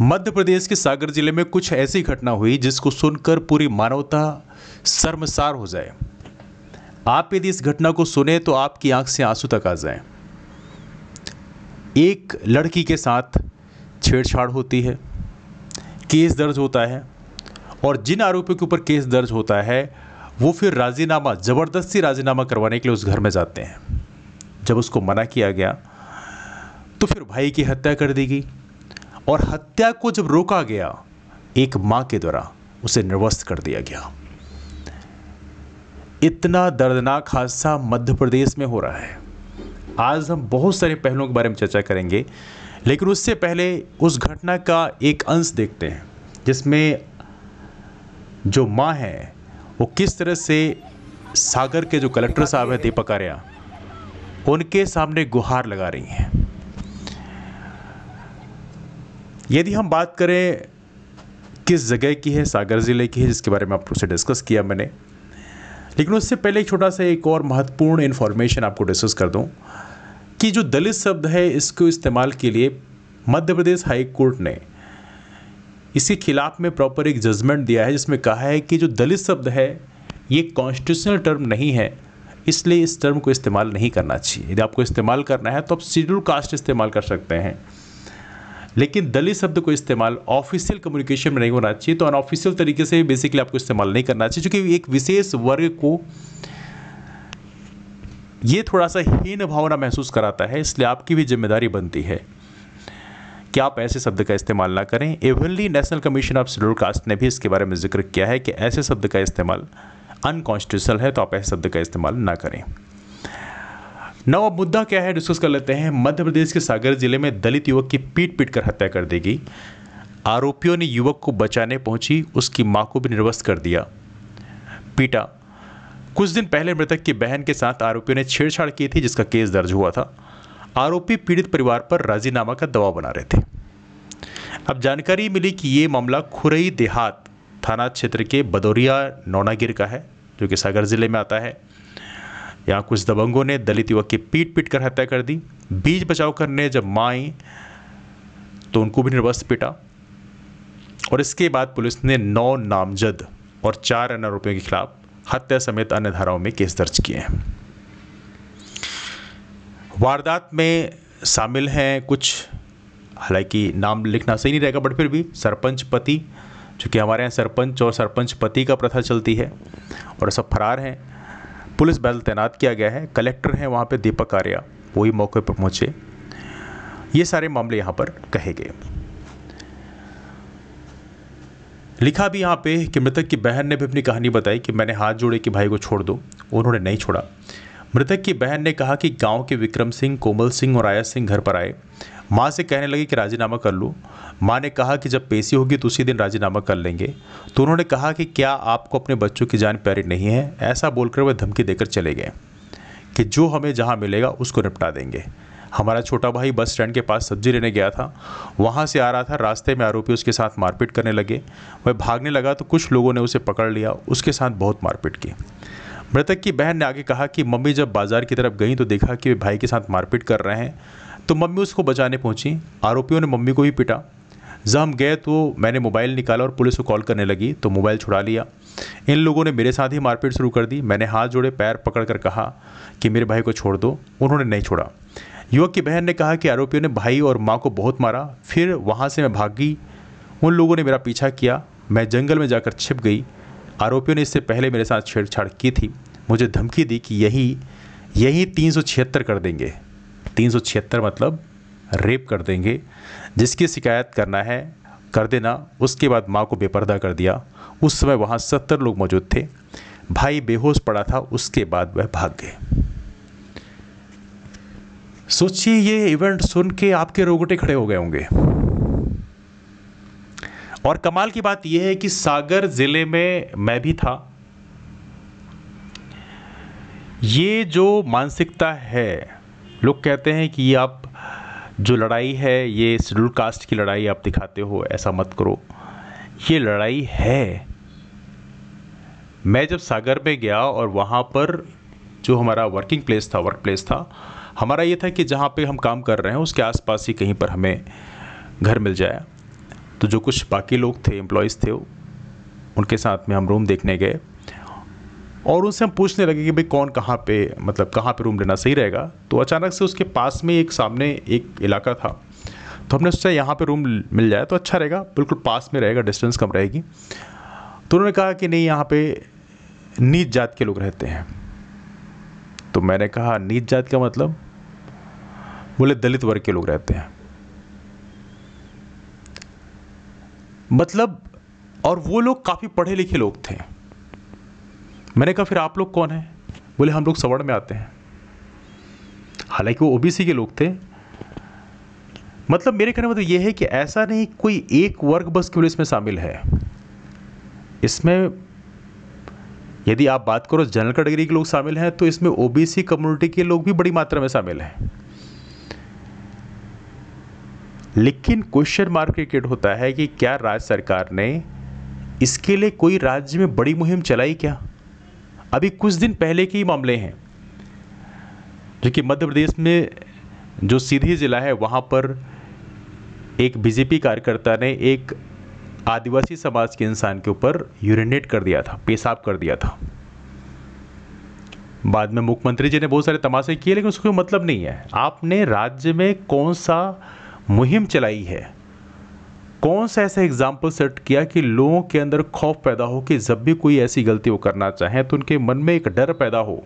मध्य प्रदेश के सागर जिले में कुछ ऐसी घटना हुई जिसको सुनकर पूरी मानवता शर्मसार हो जाए आप यदि इस घटना को सुने तो आपकी आंख से आंसू तक आ जाए एक लड़की के साथ छेड़छाड़ होती है केस दर्ज होता है और जिन आरोपियों के ऊपर केस दर्ज होता है वो फिर राजीनामा ज़बरदस्ती राजीनामा करवाने के लिए उस घर में जाते हैं जब उसको मना किया गया तो फिर भाई की हत्या कर दी गई और हत्या को जब रोका गया एक माँ के द्वारा उसे निर्वस्त कर दिया गया इतना दर्दनाक हादसा मध्य प्रदेश में हो रहा है आज हम बहुत सारे पहलुओं के बारे में चर्चा करेंगे लेकिन उससे पहले उस घटना का एक अंश देखते हैं जिसमें जो माँ है वो किस तरह से सागर के जो कलेक्टर साहब हैं दीपक आर्या उनके सामने गुहार लगा रही हैं यदि हम बात करें किस जगह की है सागर ज़िले की है जिसके बारे में आपसे से डिस्कस किया मैंने लेकिन उससे पहले एक छोटा सा एक और महत्वपूर्ण इन्फॉर्मेशन आपको डिस्कस कर दूँ कि जो दलित शब्द है इसको इस्तेमाल के लिए मध्य प्रदेश हाई कोर्ट ने इसके खिलाफ में प्रॉपर एक जजमेंट दिया है जिसमें कहा है कि जो दलित शब्द है ये कॉन्स्टिट्यूशनल टर्म नहीं है इसलिए इस टर्म को इस्तेमाल नहीं करना चाहिए यदि आपको इस्तेमाल करना है तो आप शेड्यूल कास्ट इस्तेमाल कर सकते हैं लेकिन दलित शब्द को इस्तेमाल ऑफिशियल कम्युनिकेशन में नहीं होना चाहिए तो अनऑफिशियल तरीके से बेसिकली आपको इस्तेमाल नहीं करना चाहिए क्योंकि एक विशेष वर्ग को ये थोड़ा सा हीन भावना महसूस कराता है इसलिए आपकी भी जिम्मेदारी बनती है कि आप ऐसे शब्द का इस्तेमाल ना करें evenly national commission of schedule caste ने भी इसके बारे में जिक्र किया है कि ऐसे शब्द का इस्तेमाल अनकॉन्स्टिट्यूशनल है तो आप ऐसे शब्द का इस्तेमाल ना करें नौ अब मुद्दा क्या है डिस्कस कर लेते हैं मध्य प्रदेश के सागर जिले में दलित युवक की पीट पीट कर हत्या कर दी गई आरोपियों ने युवक को बचाने पहुंची उसकी मां को भी निर्वस्त कर दिया पीटा कुछ दिन पहले मृतक की बहन के साथ आरोपियों ने छेड़छाड़ की थी जिसका केस दर्ज हुआ था आरोपी पीड़ित परिवार पर राजीनामा का दबाव बना रहे थे अब जानकारी मिली कि ये मामला खुरई देहात थाना क्षेत्र के बदौरिया नौनागिर का है जो कि सागर जिले में आता है यहाँ कुछ दबंगों ने दलित युवक की पीट पीट कर हत्या कर दी बीज बचाव करने जब माँ आई तो उनको भी निर्वस्त पीटा और इसके बाद पुलिस ने नौ नामजद और चार अन्य आरोपियों के खिलाफ हत्या समेत अन्य धाराओं में केस दर्ज किए हैं वारदात में शामिल हैं कुछ हालांकि नाम लिखना सही नहीं रहेगा बट फिर भी सरपंच पति चूँकि हमारे यहाँ सरपंच और सरपंच पति का प्रथा चलती है और सब फरार हैं पुलिस बल तैनात किया गया है कलेक्टर हैं वहाँ पर दीपक आर्या वही मौके पर पहुँचे ये सारे मामले यहाँ पर कहे गए लिखा भी यहाँ पे कि मृतक की बहन ने भी अपनी कहानी बताई कि मैंने हाथ जोड़े कि भाई को छोड़ दो उन्होंने नहीं छोड़ा मृतक की बहन ने कहा कि गांव के विक्रम सिंह कोमल सिंह और आया सिंह घर पर आए माँ से कहने लगी कि राजीनामा कर लूँ माँ ने कहा कि जब पेशी होगी तो उसी दिन राजीनामा कर लेंगे तो उन्होंने कहा कि क्या आपको अपने बच्चों की जान प्यारी नहीं है ऐसा बोलकर वह धमकी देकर चले गए कि जो हमें जहाँ मिलेगा उसको निपटा देंगे हमारा छोटा भाई बस स्टैंड के पास सब्जी लेने गया था वहाँ से आ रहा था रास्ते में आरोपी उसके साथ मारपीट करने लगे वह भागने लगा तो कुछ लोगों ने उसे पकड़ लिया उसके साथ बहुत मारपीट की मृतक की बहन ने आगे कहा कि मम्मी जब बाजार की तरफ गई तो देखा कि वे भाई के साथ मारपीट कर रहे हैं तो मम्मी उसको बचाने पहुंची आरोपियों ने मम्मी को भी पिटा जब हम गए तो मैंने मोबाइल निकाला और पुलिस को कॉल करने लगी तो मोबाइल छुड़ा लिया इन लोगों ने मेरे साथ ही मारपीट शुरू कर दी मैंने हाथ जोड़े पैर पकड़ कर कहा कि मेरे भाई को छोड़ दो उन्होंने नहीं छोड़ा युवक की बहन ने कहा कि आरोपियों ने भाई और माँ को बहुत मारा फिर वहाँ से मैं भागी उन लोगों ने मेरा पीछा किया मैं जंगल में जाकर छिप गई आरोपियों ने इससे पहले मेरे साथ छेड़छाड़ की थी मुझे धमकी दी कि यही यही तीन कर देंगे तीन मतलब रेप कर देंगे जिसकी शिकायत करना है कर देना उसके बाद माँ को बेपर्दा कर दिया उस समय वहाँ सत्तर लोग मौजूद थे भाई बेहोश पड़ा था उसके बाद वह भाग गए सोचिए ये इवेंट सुन के आपके रोगटे खड़े हो गए होंगे और कमाल की बात यह है कि सागर जिले में मैं भी था ये जो मानसिकता है लोग कहते हैं कि आप जो लड़ाई है ये शेड्यूल कास्ट की लड़ाई आप दिखाते हो ऐसा मत करो ये लड़ाई है मैं जब सागर में गया और वहाँ पर जो हमारा वर्किंग प्लेस था वर्क प्लेस था हमारा ये था कि जहाँ पे हम काम कर रहे हैं उसके आसपास ही कहीं पर हमें घर मिल जाए तो जो कुछ बाकी लोग थे एम्प्लॉयज़ थे उनके साथ में हम रूम देखने गए और उनसे हम पूछने लगे कि भाई कौन कहाँ पे मतलब कहाँ पे रूम लेना सही रहेगा तो अचानक से उसके पास में एक सामने एक इलाका था तो हमने सोचा यहाँ पे रूम मिल जाए तो अच्छा रहेगा बिल्कुल पास में रहेगा डिस्टेंस कम रहेगी तो उन्होंने कहा कि नहीं यहाँ पे नीच जात के लोग रहते हैं तो मैंने कहा नीच जात का मतलब बोले दलित वर्ग के लोग रहते हैं मतलब और वो लोग काफ़ी पढ़े लिखे लोग थे मैंने कहा फिर आप लोग कौन हैं बोले हम लोग सवर्ण में आते हैं हालांकि वो ओबीसी के लोग थे मतलब मेरे कहने मतलब ये है कि ऐसा नहीं कोई एक वर्ग बस केवल इसमें शामिल है इसमें यदि आप बात करो जनरल कैटेगरी के लोग शामिल हैं तो इसमें ओबीसी कम्युनिटी के लोग भी बड़ी मात्रा में शामिल हैं लेकिन क्वेश्चन मार्क क्रिकेट होता है कि क्या राज्य सरकार ने इसके लिए कोई राज्य में बड़ी मुहिम चलाई क्या अभी कुछ दिन पहले के ही मामले हैं जो कि मध्य प्रदेश में जो सीधी ज़िला है वहाँ पर एक बीजेपी कार्यकर्ता ने एक आदिवासी समाज के इंसान के ऊपर यूरिनेट कर दिया था पेशाब कर दिया था बाद में मुख्यमंत्री जी ने बहुत सारे तमाशे किए लेकिन उसका कोई मतलब नहीं है आपने राज्य में कौन सा मुहिम चलाई है कौन सा ऐसा एग्जाम्पल सेट किया कि लोगों के अंदर खौफ पैदा हो कि जब भी कोई ऐसी गलती वो करना चाहें तो उनके मन में एक डर पैदा हो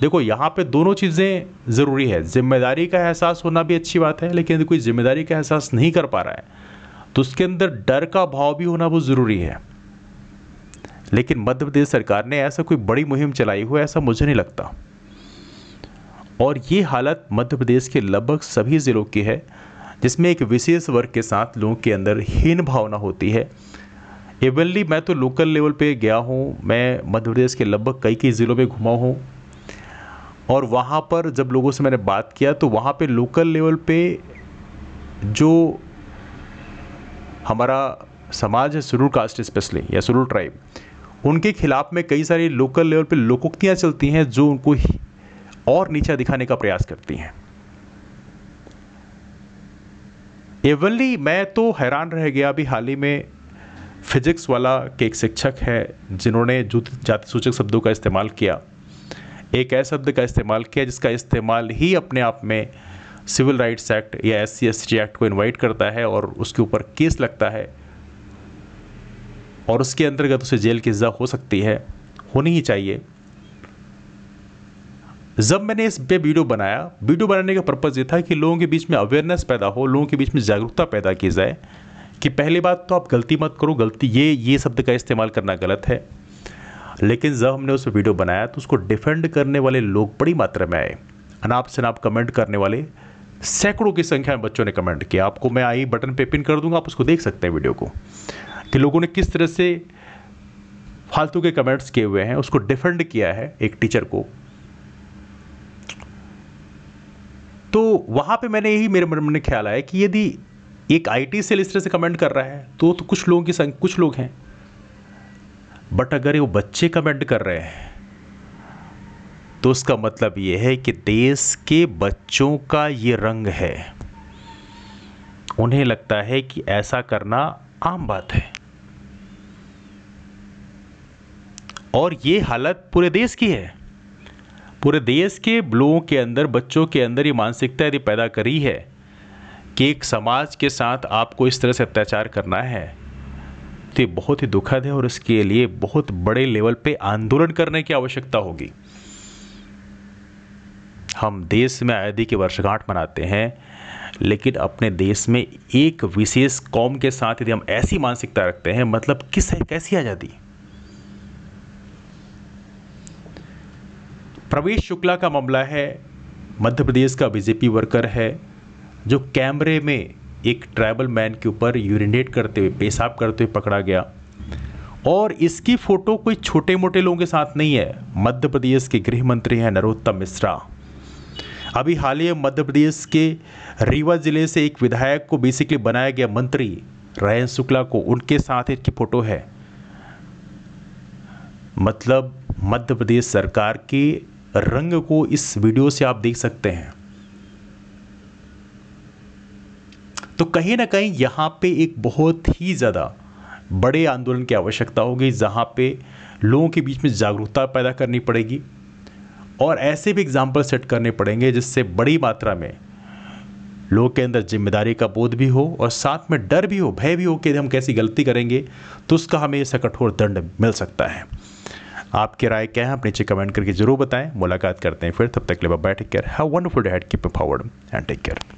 देखो यहाँ पे दोनों चीज़ें ज़रूरी है जिम्मेदारी का एहसास होना भी अच्छी बात है लेकिन यदि कोई जिम्मेदारी का एहसास नहीं कर पा रहा है तो उसके अंदर डर का भाव भी होना बहुत ज़रूरी है लेकिन मध्य प्रदेश सरकार ने ऐसा कोई बड़ी मुहिम चलाई हुई ऐसा मुझे नहीं लगता और ये हालत मध्य प्रदेश के लगभग सभी ज़िलों की है जिसमें एक विशेष वर्ग के साथ लोगों के अंदर हीन भावना होती है इवनली मैं तो लोकल लेवल पे गया हूँ मैं मध्य प्रदेश के लगभग कई कई ज़िलों में घुमा हूँ और वहाँ पर जब लोगों से मैंने बात किया तो वहाँ पे लोकल लेवल पे जो हमारा समाज है सुरूर कास्ट स्पेशली या सुरूर ट्राइब उनके खिलाफ में कई सारी लोकल लेवल पे लोकोक्तियाँ चलती हैं जो उनको और नीचा दिखाने का प्रयास करती हैं एवली मैं तो हैरान रह गया अभी हाल ही में फिजिक्स वाला के एक शिक्षक है जिन्होंने जाति सूचक शब्दों का इस्तेमाल किया एक ऐसे शब्द का इस्तेमाल किया जिसका इस्तेमाल ही अपने आप में सिविल राइट्स एक्ट या एस सी एक्ट को इन्वाइट करता है और उसके ऊपर केस लगता है और उसके अंतर्गत उसे जेल की सज़ा हो सकती है होनी ही चाहिए जब मैंने इस पे वीडियो बनाया वीडियो बनाने का पर्पज़ ये था कि लोगों के बीच में अवेयरनेस पैदा हो लोगों के बीच में जागरूकता पैदा की जाए कि पहली बात तो आप गलती मत करो गलती ये ये शब्द का इस्तेमाल करना गलत है लेकिन जब हमने उस पर वीडियो बनाया तो उसको डिफेंड करने वाले लोग बड़ी मात्रा में आए अनाप शनाप कमेंट करने वाले सैकड़ों की संख्या में बच्चों ने कमेंट किया आपको मैं आई बटन पे पिन कर दूंगा आप उसको देख सकते हैं वीडियो को कि लोगों ने किस तरह से फालतू के कमेंट्स किए हुए हैं उसको डिफेंड किया है एक टीचर को तो वहाँ पे मैंने यही मेरे मन में ख्याल आया कि यदि एक आईटी सेल इस तरह से कमेंट कर रहा है तो, तो कुछ लोगों की संख्या कुछ लोग हैं बट अगर वो बच्चे कमेंट कर रहे हैं तो उसका मतलब ये है कि देश के बच्चों का ये रंग है उन्हें लगता है कि ऐसा करना आम बात है और ये हालत पूरे देश की है पूरे देश के लोगों के अंदर बच्चों के अंदर ये मानसिकता यदि पैदा करी है कि एक समाज के साथ आपको इस तरह से अत्याचार करना है तो ये बहुत ही दुखद है और इसके लिए बहुत बड़े लेवल पे आंदोलन करने की आवश्यकता होगी हम देश में आज़ादी की वर्षगांठ मनाते हैं लेकिन अपने देश में एक विशेष कौम के साथ यदि हम ऐसी मानसिकता रखते हैं मतलब किस है कैसी आज़ादी प्रवेश शुक्ला का मामला है मध्य प्रदेश का बीजेपी वर्कर है जो कैमरे में एक ट्राइबल मैन के ऊपर यूरिनेट करते हुए पेशाब करते हुए पकड़ा गया और इसकी फ़ोटो कोई छोटे मोटे लोगों के साथ नहीं है मध्य प्रदेश के गृह मंत्री हैं नरोत्तम मिश्रा अभी हाल ही में मध्य प्रदेश के रीवा ज़िले से एक विधायक को बेसिकली बनाया गया मंत्री रायन शुक्ला को उनके साथ इसकी फ़ोटो है मतलब मध्य प्रदेश सरकार की रंग को इस वीडियो से आप देख सकते हैं तो कहीं ना कहीं यहाँ पे एक बहुत ही ज़्यादा बड़े आंदोलन की आवश्यकता होगी जहां पे लोगों के बीच में जागरूकता पैदा करनी पड़ेगी और ऐसे भी एग्जाम्पल सेट करने पड़ेंगे जिससे बड़ी मात्रा में लोगों के अंदर जिम्मेदारी का बोध भी हो और साथ में डर भी हो भय भी हो कि हम कैसी गलती करेंगे तो उसका हमें ऐसा कठोर दंड मिल सकता है आपकी राय क्या है आप नीचे कमेंट करके जरूर बताएं मुलाकात करते हैं फिर तब तक ले bye take care have wonderful day head keep forward and take care